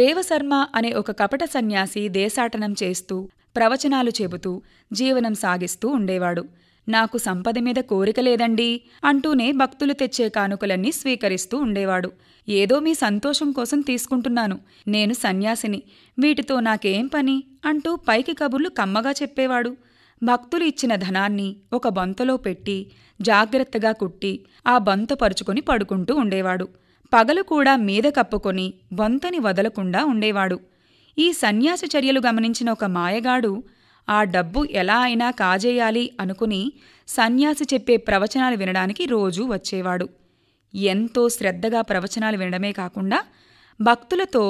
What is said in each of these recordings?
దేవశర్మ అనే ఒక కపట సన్యాసి దేశాటనం చేస్తూ ప్రవచనాలు చెబుతూ జీవనం సాగిస్తూ ఉండేవాడు నాకు సంపద మీద కోరిక లేదండి అంటూనే భక్తులు తెచ్చే కానుకలన్నీ స్వీకరిస్తూ ఉండేవాడు ఏదో మీ సంతోషం కోసం తీసుకుంటున్నాను నేను సన్యాసిని వీటితో నాకేం పని అంటూ పైకి కబుర్లు కమ్మగా చెప్పేవాడు భక్తులు ఇచ్చిన ధనాన్ని ఒక బంతలో పెట్టి జాగ్రత్తగా కుట్టి ఆ బంత పరుచుకొని పడుకుంటూ ఉండేవాడు పగలు కూడా మీద కప్పుకొని వంతని వదలకుండా ఉండేవాడు ఈ సన్యాస చర్యలు గమనించిన ఒక మాయగాడు ఆ డబ్బు ఎలా అయినా కాజేయాలి అనుకుని సన్యాసి చెప్పే ప్రవచనాలు వినడానికి రోజూ వచ్చేవాడు ఎంతో శ్రద్ధగా ప్రవచనాలు వినడమే కాకుండా భక్తులతో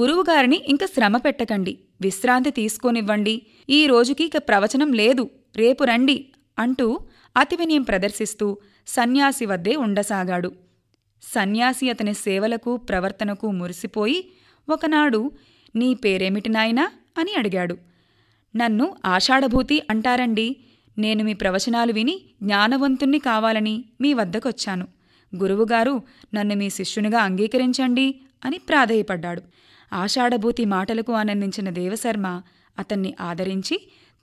గురువుగారిని ఇంక శ్రమ పెట్టకండి విశ్రాంతి తీసుకోనివ్వండి ఈ రోజుకి ఇక ప్రవచనం లేదు రేపు రండి అంటూ అతివినయం ప్రదర్శిస్తూ సన్యాసి వద్దే ఉండసాగాడు సన్యాసి అతని సేవలకు ప్రవర్తనకు మురిసిపోయి ఒకనాడు నీ పేరేమిటి నాయనా అని అడిగాడు నన్ను ఆషాఢభూతి అంటారండి నేను మీ ప్రవచనాలు విని జ్ఞానవంతుణ్ణి కావాలని మీ వద్దకొచ్చాను గురువుగారు నన్ను మీ శిష్యునిగా అంగీకరించండి అని ప్రాధేయపడ్డాడు ఆషాఢభూతి మాటలకు ఆనందించిన దేవశర్మ అతన్ని ఆదరించి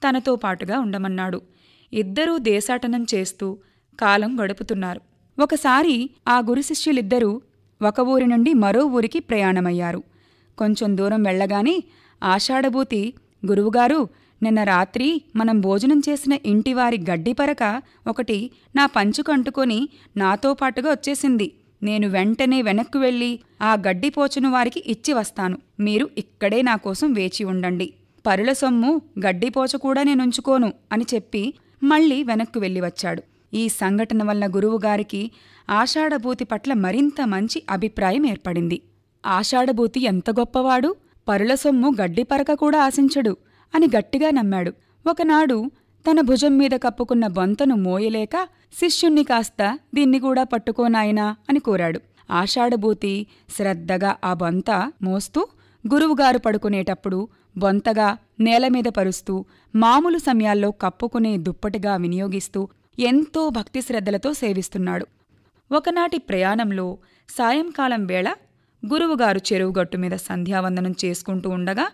తనతో పాటుగా ఉండమన్నాడు ఇద్దరూ దేశాటనం చేస్తూ కాలం గడుపుతున్నారు ఒకసారి ఆ గురుశిష్యులిద్దరూ ఒక ఊరి నుండి మరో ఊరికి ప్రయాణమయ్యారు కొంచెం దూరం వెళ్ళగానే ఆషాఢభూతి గురువుగారు నిన్న రాత్రి మనం భోజనం చేసిన ఇంటివారి గడ్డిపరక ఒకటి నా పంచుకు అంటుకొని నాతో పాటుగా వచ్చేసింది నేను వెంటనే వెనక్కు వెళ్ళి ఆ గడ్డిపోచును వారికి ఇచ్చి వస్తాను మీరు ఇక్కడే నా కోసం వేచి ఉండండి పరుల సొమ్ము గడ్డిపోచ కూడా నేనుంచుకోను అని చెప్పి మళ్ళీ వెనక్కు వెళ్ళి వచ్చాడు ఈ సంఘటన వల్ల గురువుగారికి ఆషాఢభూతి పట్ల మరింత మంచి అభిప్రాయం ఏర్పడింది ఆషాఢభూతి ఎంత గొప్పవాడు పరుల సొమ్ము గడ్డిపరక కూడా ఆశించడు అని గట్టిగా నమ్మాడు ఒకనాడు తన భుజం మీద కప్పుకున్న బొంతను మోయలేక శిష్యుణ్ణి కాస్త దీన్ని కూడా పట్టుకోనాయనా అని కోరాడు ఆషాఢభూతి శ్రద్ధగా ఆ బొంత మోస్తూ గురువుగారు పడుకునేటప్పుడు బొంతగా నేలమీద పరుస్తూ మామూలు సమయాల్లో కప్పుకునే దుప్పటిగా వినియోగిస్తూ ఎంతో భక్తి శ్రద్ధలతో సేవిస్తున్నాడు ఒకనాటి ప్రయాణంలో సాయంకాలం వేళ గురువుగారు చెరువుగట్టు మీద సంధ్యావందనం చేసుకుంటూ ఉండగా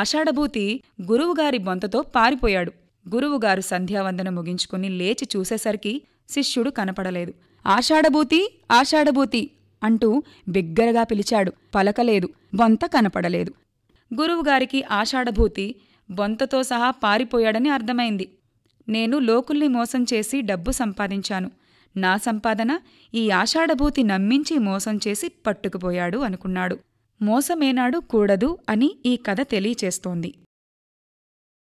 ఆషాఢభూతి గురువుగారి బొంతతో పారిపోయాడు గురువుగారు సంధ్యావందనం ముగించుకుని లేచి చూసేసరికి శిష్యుడు కనపడలేదు ఆషాఢభూతి ఆషాఢభూతి అంటూ బిగ్గరగా పిలిచాడు పలకలేదు బొంత కనపడలేదు గురువుగారికి ఆషాఢభూతి బొంతతో సహా పారిపోయాడని అర్థమైంది నేను లోకుల్ని మోసం చేసి డబ్బు సంపాదించాను నా సంపాదన ఈ ఆషాఢభూతి నమ్మించి మోసం చేసి పట్టుకుపోయాడు అనుకున్నాడు మోసమేనాడు కూడదు అని ఈ కథ తెలియచేస్తోంది